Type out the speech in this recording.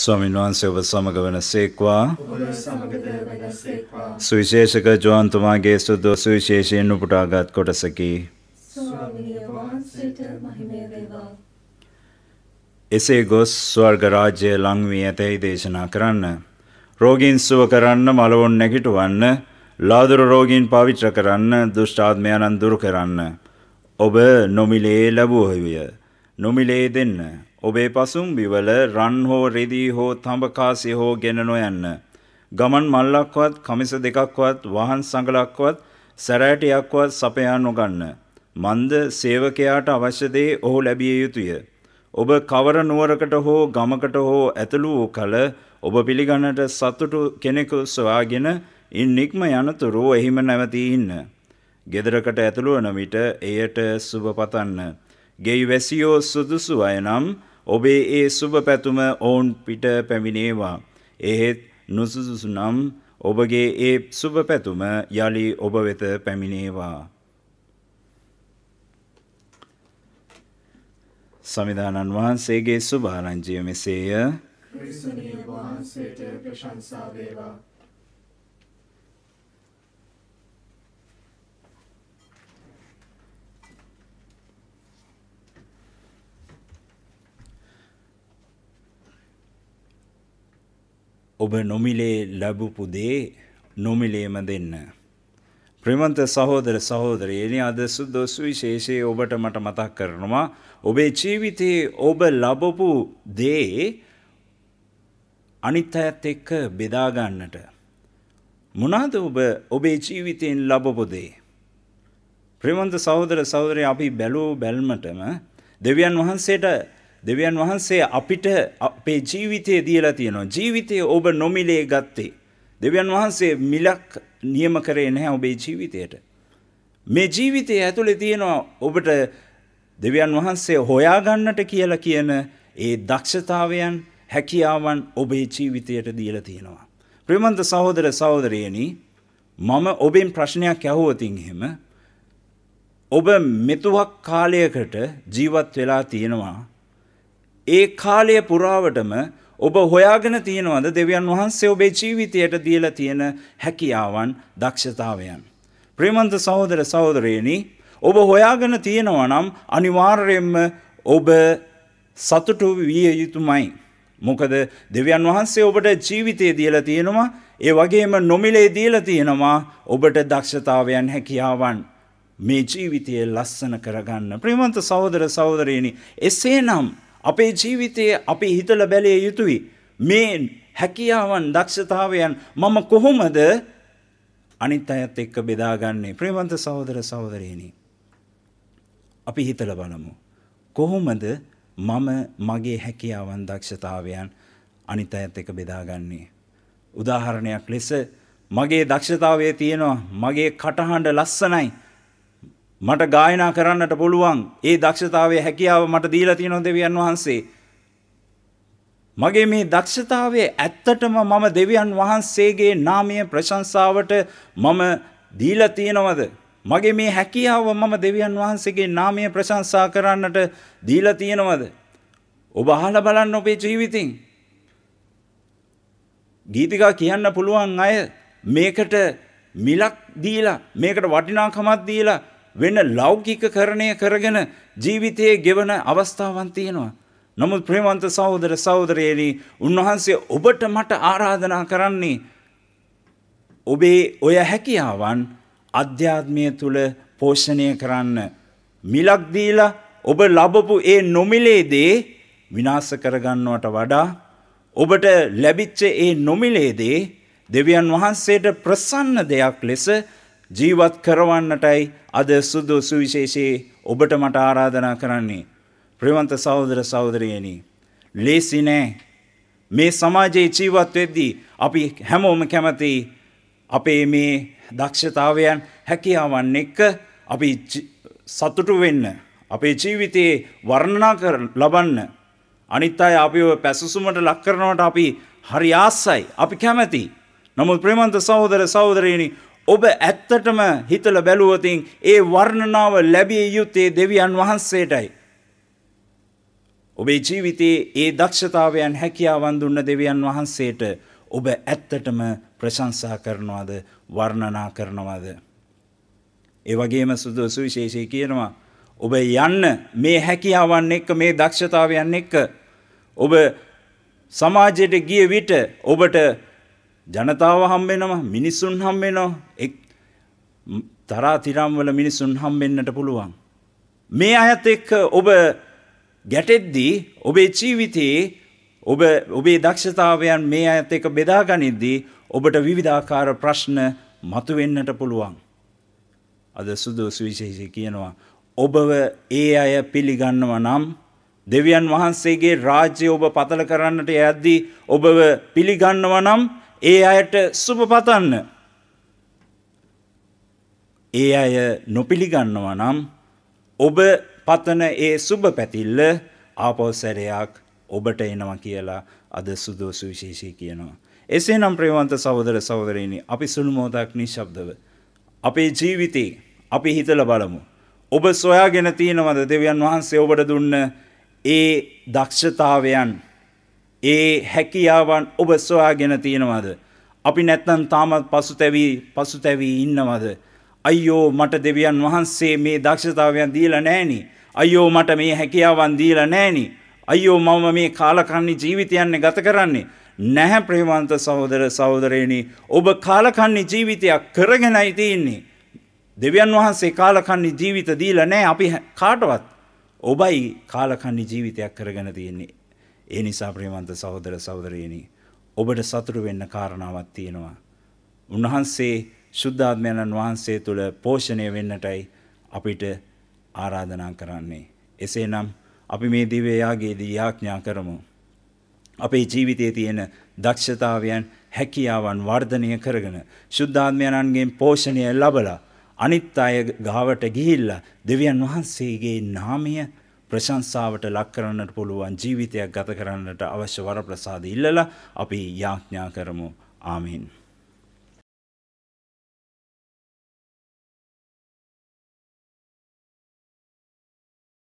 ස්වාමීන් වහන්සේ ඔබ සමග වන සේක්වා සුවිශේෂක ජෝන්තුමාගේ සුද්දෝ සුවිශේෂයෙන් උපුටාගත් කොටසකි. එසේ ගොස් ස්වර්ග රාජ්‍යය ලංවී ඇතැයි දේශනා කරන්න. රෝගීන් සුව කරන්න මලවුන් නැගිටුවන්න ලාදුර රෝගීන් පවිච්‍ර කරන්න දුෂ්ඨාත්මයනන් දුරු කරන්න. ඔබ නොමිලේ ලැබූහවිය. නොමිලේ දෙන්න. ඔබේ පසුම්බිවල රන් හෝ රෙදී හෝ තඹකාසි හෝ ගෙන නොයන්න. ගමන් මල්ලක්වත් කමිස දෙකක්වත් වහන් සඟලක්වත් සැරෑටියක්වත් සපයා නොගන්න. මන්ද සේවකයාට අවශ්‍ය දේ ඔහු ලැබිය යුතුය. ඔබ කවර නුවරකට හෝ ගමකට හෝ ඇතුළු වූ කල ඔබ පිළිගන්නට සතුටු කෙනෙකු සොයාගෙන ඉන් නික්ම යනතුරු එහිම නැවතී ඉන්න. ගෙදරකට ඇතුළු වන විට එයට සුබ පතන්න. ගෙයි වැසියෝ සුදුසු අය නම් ඔබේ ඒ සුභ පැතුම ඔවුන් පිට පැමිණේවා. එහෙත් නුසුසුසු නම් ඔබගේ ඒ සුභ පැතුම යළි ඔබ වෙත පැමිණේවා. සමිධානන් වහන්සේගේ සුභාරංජිය මෙසේය. ක්‍රිස්තුනීය වහන්සේට ප්‍රශංසා වේවා. ඔබ නොමිලේ ලැබපු දේ නොමිලේම දෙන්න. ප්‍රමන්ත සහෝදර සහෝදරයනි අද සුද්දොස් විශේෂයේ ඔබට මට මතක් කරනවා ඔබේ ජීවිතයේ ඔබ ලබපු දේ අනිත් අයත් එක්ක බෙදාගන්නට. මොනාද ඔබ ඔබේ ජීවිතයෙන් ලබපොදේ. ප්‍රමන්ත සහෝදර සහෝදරය අපි බැලූ බැල්මටම දෙවියන් වහන්සේට දෙවියන් වහන්සේ අපිට අපේ ජීවිතය දීලා තියෙනවා. ජීවිතය ඔබ නොමිලේ ගත්තේ. දෙවියන් වහන්සේ මිලක් නියම කරේ නැහැ ඔබේ ජීවිතයට. මේ ජීවිතය ඇතුලේ තියෙනවා ඔබට දෙවියන් වහන්සේ හොයාගන්නට කියලා කියන ඒ දක්ෂතාවයන් හැකියාවන් ඔබේ ජීවිතයට දීලා තියෙනවා. ප්‍රේමන්ත සහෝදර සහෝදරයනි මම ඔබෙන් ප්‍රශ්නයක් ඇහුවතින් එහෙම ඔබ මෙතුවක් කාලයකට ජීවත් වෙලා තියෙනවා ඒ කාලය පුරාවටම ඔබ හොයාගෙන තියෙනවද දෙවියන් වහන්සේ ඔබේ ජීවිතයට දීලා තියෙන හැකියාවන් දක්ෂතාවයන්. ප්‍රේමන්ත සහෝදර සහෝදරයනි ඔබ හොයාගෙන තියෙනවා නම් අනිවාර්යෙන්ම ඔබ සතුටු විය යුතුමයි. මොකද දෙවියන් වහන්සේ ඔබට ජීවිතය දීලා තියෙනවා ඒ වගේම නොමිලේ දීලා තියෙනවා ඔබට දක්ෂතාවයන් හැකියාවන් මේ ජීවිතය ලස්සන කරගන්න. ප්‍රේමන්ත සහෝදර සහෝදරයනි එසේනම් අපේ ජීවිතයේ අපි හිතල බැලිය යුතුයි. මේ හැකියාවන් දක්ෂතාවයන් මම කොහොමද අනිත් අයත් එක්ක බෙදාගන්නේ ප්‍රේමන්ත සහෝදර සහෝදරයනි. අපි හිතල බලමු. කොහොමද මම මගේ හැකියාවන් දක්ෂතාවයන් අනිත් අයත් එක බෙදාගන්නේ. උදාහරණයක් ලෙස මගේ දක්ෂතාවය තියෙනවා මගේ කටහඬ ලස්සනයි මට ගායනා කරන්නට පුළුවන් ඒ දක්ෂතාවය හැකියාව මට දීලා තියෙනවා දෙවියන් වහන්සේ. මගේ මේ දක්ෂතාවය ඇත්තටම මම දෙවියන් වහන්සේගේ නාමය ප්‍රශංසාවට මම දීලා තියෙනවද? මගේ මේ හැකියාව මම දෙවියන් වහන්සේගේ නාමය ප්‍රශංසා කරන්නට දීලා තියෙනවද? ඔබ අහලා බලන්න ඔබේ ජීවිතින්. ගීතිකා කියන්න පුළුවන් අය මේකට මිලක් දීලා මේකට වටිනාකමක් දීලා වෙන ලෞකිකකරණය කරගෙන ජීවිතයේ ගෙවන අවස්ථාවන් තියෙනවා. නමුත් ප්‍රේමන්ත සහෝදර සහෝදරයනි, උන්වහන්සේ ඔබට මට ආරාධනා කරන්නේ ඔබේ ඔය හැකියාවන් අධ්‍යාත්මය තුල පෝෂණය කරන්න. මිලක් දීලා ඔබ ලබපු ඒ නොමිලේ දේ විනාශ කරගන්නවට වඩා ඔබට ලැබිච්ච ඒ නොමිලේ දේ දෙවියන් වහන්සේට ප්‍රසන්න දෙයක් ලෙස ජීවත් කරවන්නටයි අද සුදු සුවිශේෂයේ ඔබට මට ආරාධනා කරන්නේ. ප්‍රවන්ත සහෝදර සහෝදරයනි. ලේසි නෑ. මේ සමාජයේ ජීවත් වෙද්දී අපි හැමෝම කැමති අපේ මේ දක්ෂතාවයන් හැකියාවන් එක්ක අපි සතුටු වෙන්න. අපේ ජීවිතයේ වර්ණනා කර ලබන්න. අනිත් අය අපිව පැසසුමට ලක් කරනවට අපි හරි ආස්සයි. අපි කැමැති. නමුත් ප්‍රේමන්ත සහෝදර සහෝදරයනි ඔබ ඇත්තටම හිතල බැලුවතින් ඒ වර්ණනාව ලැබිය යුත්තේ දෙවියන් වහන්සේටයි. ඔබේ ජීවිතයේ ඒ දක්ෂතාවයන් හැකියාවන් දුන්න දෙවියන් වහන්සේට ඔබ ඇත්තටම ප්‍රශංසා කරනවාද වර්ණනා කරනවාද. ඒ වගේම සුදු සුවිශේෂය කියනවා. ඔබ යන්න මේ හැකියාවන් එක්ක මේ දක්ෂතාවයන් එක්ක ඔබ සමාජයට ගිය විට ඔබට ජනතාව හම්බෙනවා මිනිස්සුන් හම්බෙනවා එක් තරාතිරම් වල මිනිස්සුන් හම්බෙන්නට පුළුවන්. මේ අයත් එක්ක ඔබ ගැටෙද්දී ඔබේ ජීවිතයේ ඔබ ඔබේ දක්ෂතාවයන් මේ අයත් එක බෙදා ගනිද්දී ඔබට විවිධාකාර ප්‍රශ්න මතුවෙන්නට පුළුවන්. අද සුදු සුවිශේෂ කියනවා. ඔබව ඒ අය පිළිගන්නව නම් දෙවියන් වහන්සේගේ රාජ්‍ය ඔබ පතල කරන්නට යද්දී ඔබව පිළිගන්නව නම් ඒ අයට සුබ පතන්න. ඒ අය නොපිළිගන්නවා නම් ඔබ පතන ඒ සුබ පැතිල්ල ආපෝසැරයක් ඔබට එනවා කියලා අද සුදෝසු විශේෂී කියනවා. එසේ නම් ප්‍රේවන්ත සහෝදර සහෝදරයනි අපි සුළුමෝදක් නිශ්ශබ්දව. අපේ ජීවිතේ අපි හිතල බලමු. ඔබ සොයාගෙන තියෙනවද දෙවියන් වහන්සේ ඔබට දුන්න ඒ දක්ෂතාවයන් ඒ හැකියාවන් ඔබ සොයාගෙන තියෙනවද. අපි නැත්නම් තාමත් පසුතැවී පසුතැවී ඉන්නවද. අයියෝ මට දෙවියන් වහන්සේ මේ දක්ෂතාවයන් දීලා නෑනි. අයියෝ මට මේ හැකියාවන් දීලා නෑනි. අයියෝ මම මේ කාලකන්නේ ජීවිතයන්නේ ගත කරන්නේ. නැහැ ප්‍රේමන්ත සහෝදර සහෝදරයනි ඔබ කාලකන්නේ ජීවිතයක් කරගෙනයි තියෙන්නේ. දෙවියන් වහන්සේ කාලකන්නේ ජීවිත දීලා නැහැ අපි කාටවත්. ඔබයි කාලකන්නේ ජීවිතයක් කරගෙන තියෙන්නේ. ඒ නිසා ප්‍රේමන්ත සහෝදර සහෝදරයනි ඔබට සතුටු වෙන්න කාරණාවක් තියෙනවා. උන්වහන්සේ සුද්ධාත්මයන්න් වහන්සේ තුළ පෝෂණය වෙන්නටයි අපිට ආරාධනා කරන්නේ. එසේනම් අපි මේ දිවේ යාගයේදී යාඥා කරමු. අපේ ජීවිතයේ තියෙන දක්ෂතාවයන් හැකියාවන් වර්ධනය කරගෙන සුද්ධාත්මයන්න්ගෙන් පෝෂණය ලබලා අනිත් අය ගාවට ගිහිල්ලා දෙවියන් වහන්සේගේ නාමය ප්‍රශංසාවට ලක් කරන්නට පුළුවන් ජීවිතයක් ගත කරන්නට අවශ්‍ය වරප්‍රසාද ඉල්ලලා අපි යාඥා කරමු. ආමීන්.